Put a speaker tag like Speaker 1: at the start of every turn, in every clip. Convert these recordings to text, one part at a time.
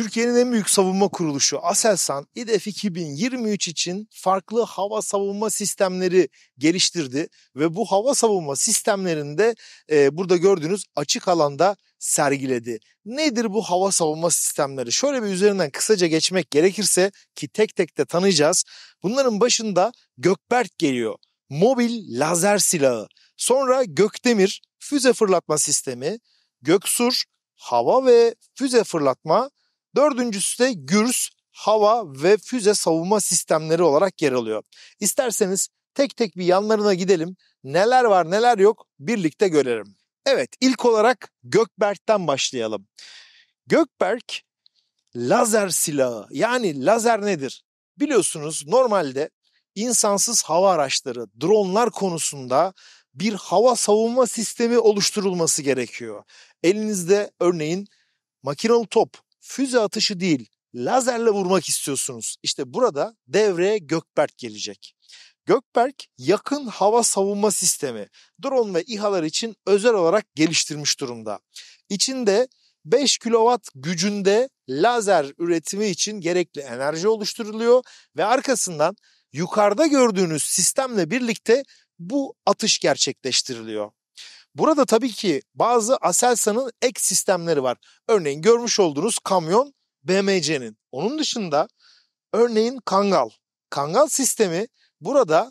Speaker 1: Türkiye'nin en büyük savunma kuruluşu Aselsan İDEF 2023 için farklı hava savunma sistemleri geliştirdi ve bu hava savunma sistemlerini de e, burada gördüğünüz açık alanda sergiledi. Nedir bu hava savunma sistemleri? Şöyle bir üzerinden kısaca geçmek gerekirse ki tek tek de tanıyacağız. Bunların başında Gökberk geliyor. Mobil lazer silahı. Sonra Gökdemir füze fırlatma sistemi, Göksur hava ve füze fırlatma Dördüncüsü de GÜRS, hava ve füze savunma sistemleri olarak yer alıyor. İsterseniz tek tek bir yanlarına gidelim. Neler var neler yok birlikte görelim. Evet ilk olarak Gökberk'ten başlayalım. Gökberk lazer silahı yani lazer nedir? Biliyorsunuz normalde insansız hava araçları, dronlar konusunda bir hava savunma sistemi oluşturulması gerekiyor. Elinizde örneğin makinalı top füze atışı değil lazerle vurmak istiyorsunuz. İşte burada devreye Gökberk gelecek. Gökberk yakın hava savunma sistemi drone ve İHA'lar için özel olarak geliştirmiş durumda. İçinde 5 kilowatt gücünde lazer üretimi için gerekli enerji oluşturuluyor ve arkasından yukarıda gördüğünüz sistemle birlikte bu atış gerçekleştiriliyor. Burada tabii ki bazı Aselsan'ın ek sistemleri var. Örneğin görmüş olduğunuz kamyon BMC'nin. Onun dışında örneğin Kangal. Kangal sistemi burada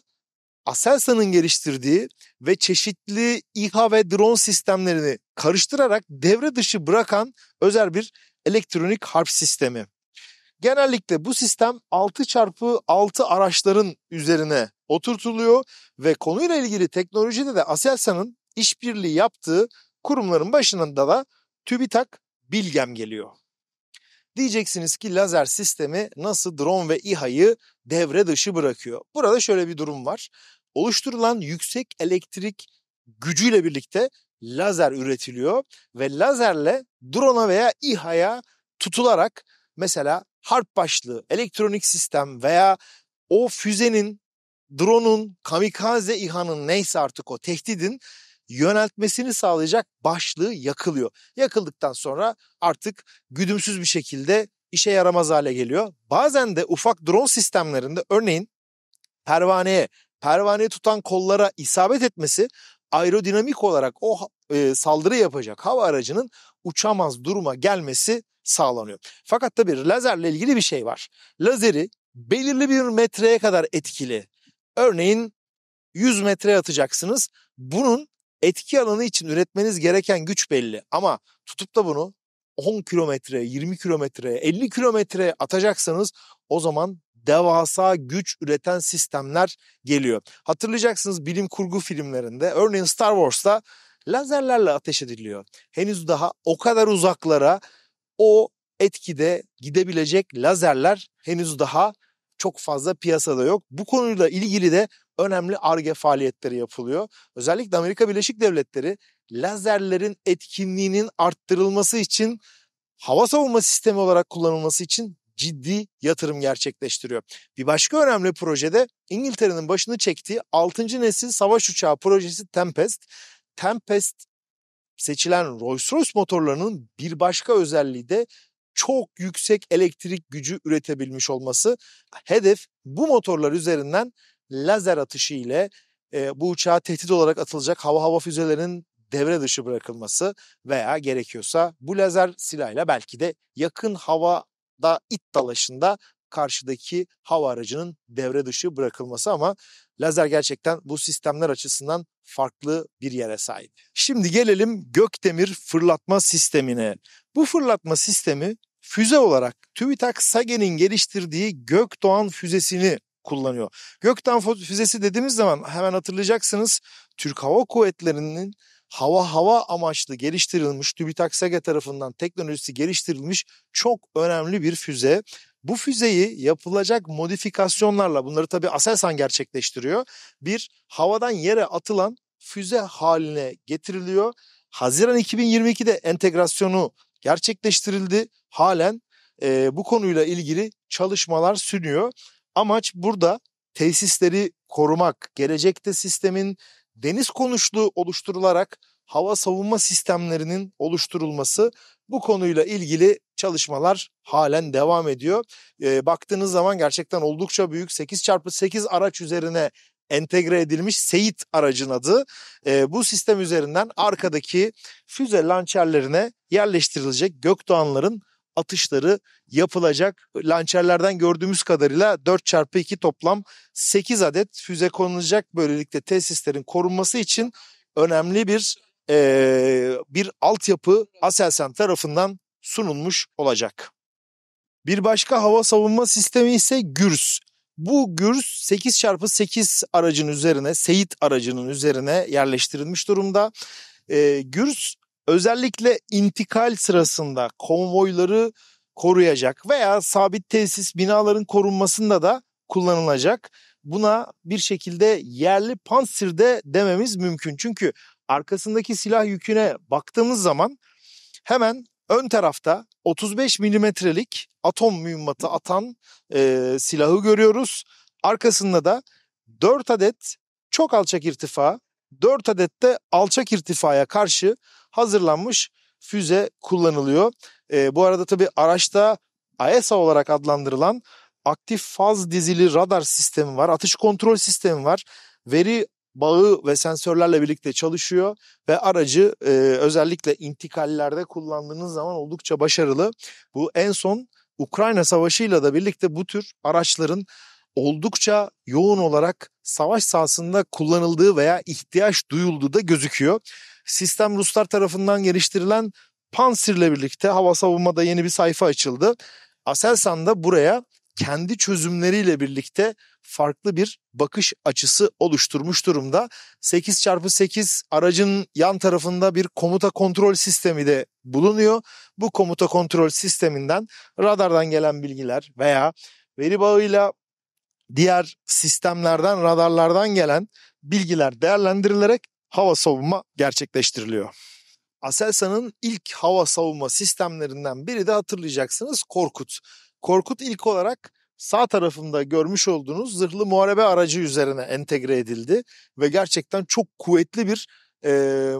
Speaker 1: Aselsan'ın geliştirdiği ve çeşitli İHA ve drone sistemlerini karıştırarak devre dışı bırakan özel bir elektronik harp sistemi. Genellikle bu sistem 6x6 araçların üzerine oturtuluyor ve konuyla ilgili teknolojide de Aselsan'ın işbirliği yaptığı kurumların başında da TÜBİTAK Bilgem geliyor. Diyeceksiniz ki lazer sistemi nasıl drone ve İHA'yı devre dışı bırakıyor? Burada şöyle bir durum var. Oluşturulan yüksek elektrik gücüyle birlikte lazer üretiliyor ve lazerle drone'a veya İHA'ya tutularak mesela harp başlığı, elektronik sistem veya o füzenin, drone'un, kamikaze İHA'nın neyse artık o tehdidin yöneltmesini sağlayacak başlığı yakılıyor. Yakıldıktan sonra artık güdümsüz bir şekilde işe yaramaz hale geliyor. Bazen de ufak drone sistemlerinde örneğin pervaneye, pervaneye tutan kollara isabet etmesi aerodinamik olarak o e, saldırı yapacak hava aracının uçamaz duruma gelmesi sağlanıyor. Fakat tabii lazerle ilgili bir şey var. Lazeri belirli bir metreye kadar etkili. Örneğin 100 metreye atacaksınız. Bunun etki alanı için üretmeniz gereken güç belli ama tutup da bunu 10 kilometre, 20 kilometre, 50 kilometre atacaksanız o zaman devasa güç üreten sistemler geliyor. Hatırlayacaksınız bilim kurgu filmlerinde örneğin Star Wars'ta lazerlerle ateş ediliyor. Henüz daha o kadar uzaklara o etkide gidebilecek lazerler henüz daha çok fazla piyasada yok. Bu konuyla ilgili de önemli ARGE faaliyetleri yapılıyor. Özellikle Amerika Birleşik Devletleri lazerlerin etkinliğinin arttırılması için hava savunma sistemi olarak kullanılması için ciddi yatırım gerçekleştiriyor. Bir başka önemli projede İngiltere'nin başını çektiği 6. nesil savaş uçağı projesi Tempest. Tempest seçilen Rolls-Royce motorlarının bir başka özelliği de çok yüksek elektrik gücü üretebilmiş olması. Hedef bu motorlar üzerinden lazer atışı ile e, bu uçağa tehdit olarak atılacak hava hava füzelerinin devre dışı bırakılması veya gerekiyorsa bu lazer silahıyla belki de yakın havada it dalaşında karşıdaki hava aracının devre dışı bırakılması ama lazer gerçekten bu sistemler açısından farklı bir yere sahip. Şimdi gelelim Gökdemir fırlatma sistemine. Bu fırlatma sistemi füze olarak TÜBİTAK SAGE'nin geliştirdiği Gökdoğan füzesini kullanıyor. Gökten füzesi dediğimiz zaman hemen hatırlayacaksınız Türk Hava Kuvvetleri'nin hava hava amaçlı geliştirilmiş TÜBİTAK SEGE tarafından teknolojisi geliştirilmiş çok önemli bir füze. Bu füzeyi yapılacak modifikasyonlarla bunları tabi Aselsan gerçekleştiriyor. Bir havadan yere atılan füze haline getiriliyor. Haziran 2022'de entegrasyonu gerçekleştirildi. Halen e, bu konuyla ilgili çalışmalar sürüyor. Amaç burada tesisleri korumak, gelecekte sistemin deniz konuşlu oluşturularak hava savunma sistemlerinin oluşturulması bu konuyla ilgili çalışmalar halen devam ediyor. E, baktığınız zaman gerçekten oldukça büyük 8x8 araç üzerine entegre edilmiş Seyit aracın adı. E, bu sistem üzerinden arkadaki füze lançerlerine yerleştirilecek Gökdoğanların atışları yapılacak. Lançerlerden gördüğümüz kadarıyla 4 çarpı 2 toplam 8 adet füze konulacak. Böylelikle tesislerin korunması için önemli bir e, bir altyapı Aselsan tarafından sunulmuş olacak. Bir başka hava savunma sistemi ise GÜRS. Bu GÜRS 8x8 aracın üzerine, Seyit aracının üzerine yerleştirilmiş durumda. E, GÜRS özellikle intikal sırasında konvoyları koruyacak veya sabit tesis binaların korunmasında da kullanılacak. Buna bir şekilde yerli pansir de dememiz mümkün. Çünkü arkasındaki silah yüküne baktığımız zaman hemen ön tarafta 35 milimetrelik atom mühimmatı atan e, silahı görüyoruz. Arkasında da 4 adet çok alçak irtifa 4 adet de alçak irtifaya karşı hazırlanmış füze kullanılıyor. E, bu arada tabi araçta AESA e olarak adlandırılan aktif faz dizili radar sistemi var, atış kontrol sistemi var. Veri bağı ve sensörlerle birlikte çalışıyor ve aracı e, özellikle intikallerde kullandığınız zaman oldukça başarılı. Bu en son Ukrayna Savaşı'yla da birlikte bu tür araçların oldukça yoğun olarak savaş sahasında kullanıldığı veya ihtiyaç duyulduğu da gözüküyor. Sistem Ruslar tarafından geliştirilen Panzer'le birlikte hava savunmada yeni bir sayfa açıldı. Aselsan da buraya kendi çözümleriyle birlikte farklı bir bakış açısı oluşturmuş durumda. 8x8 aracın yan tarafında bir komuta kontrol sistemi de bulunuyor. Bu komuta kontrol sisteminden radardan gelen bilgiler veya veri bağıyla diğer sistemlerden, radarlardan gelen bilgiler değerlendirilerek hava savunma gerçekleştiriliyor. Aselsan'ın ilk hava savunma sistemlerinden biri de hatırlayacaksınız Korkut. Korkut ilk olarak sağ tarafında görmüş olduğunuz zırhlı muharebe aracı üzerine entegre edildi ve gerçekten çok kuvvetli bir e,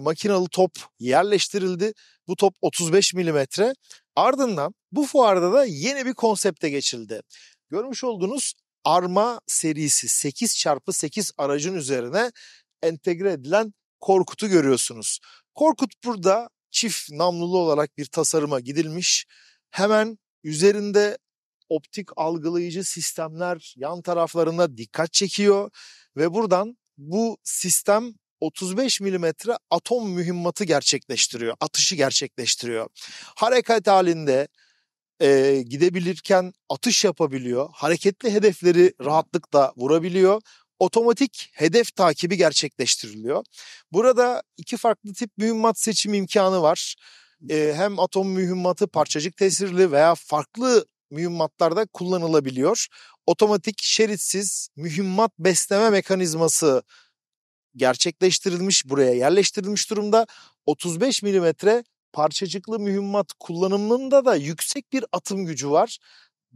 Speaker 1: makinalı top yerleştirildi. Bu top 35 milimetre. Ardından bu fuarda da yeni bir konsepte geçildi. Görmüş olduğunuz Arma serisi 8 çarpı 8 aracın üzerine entegre edilen Korkut'u görüyorsunuz. Korkut burada çift namlulu olarak bir tasarıma gidilmiş. Hemen üzerinde optik algılayıcı sistemler yan taraflarında dikkat çekiyor ve buradan bu sistem 35 mm atom mühimmatı gerçekleştiriyor, atışı gerçekleştiriyor. Hareket halinde e, gidebilirken atış yapabiliyor. Hareketli hedefleri rahatlıkla vurabiliyor. Otomatik hedef takibi gerçekleştiriliyor. Burada iki farklı tip mühimmat seçimi imkanı var. E, hem atom mühimmatı parçacık tesirli veya farklı mühimmatlarda kullanılabiliyor. Otomatik şeritsiz mühimmat besleme mekanizması gerçekleştirilmiş buraya yerleştirilmiş durumda. 35 milimetre parçacıklı mühimmat kullanımında da yüksek bir atım gücü var.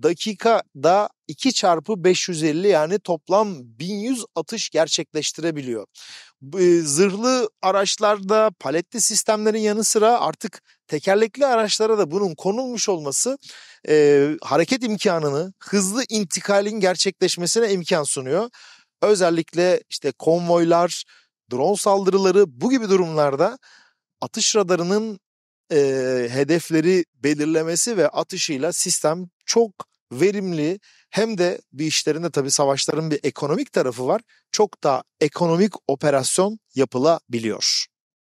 Speaker 1: Dakikada 2 çarpı 550 yani toplam 1100 atış gerçekleştirebiliyor. Zırhlı araçlarda paletli sistemlerin yanı sıra artık tekerlekli araçlara da bunun konulmuş olması e, hareket imkanını, hızlı intikalin gerçekleşmesine imkan sunuyor. Özellikle işte konvoylar, drone saldırıları bu gibi durumlarda atış radarının e, hedefleri belirlemesi ve atışıyla sistem çok verimli hem de bir işlerinde tabi savaşların bir ekonomik tarafı var. Çok daha ekonomik operasyon yapılabiliyor.